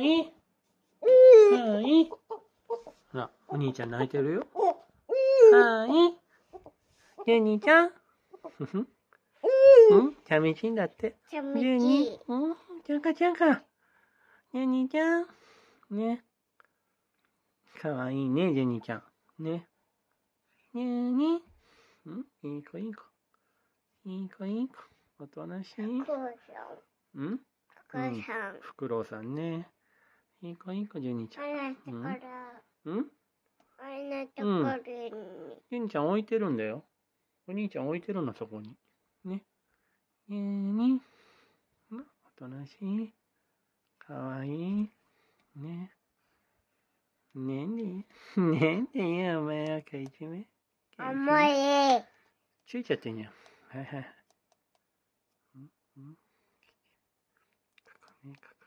い。はい。ほら、お兄ちゃん泣いてるよ。はい。ジュニちゃん。うん、ちゃみちんだって。ちゃみちん。うん、ちゃんかちゃんか。ジュニちゃん。ね。かわいいね、ジュニちゃん。ね。ジュニ。うん、いい子いい子。いい子いい子。おとなしい。うんふくろうさんね。いい子いい子、ジュニちゃん。うん、うん、ジュニちゃん置いてるんだよ。お兄ちゃん置いてるの、そこに。ね。えーに、ま、おとなしい。かわいい。ね。ねんで、ねんでよ、お前はかいじめ。重い。ついちゃってんじゃん。はいはい。うんうん。かかね、かか。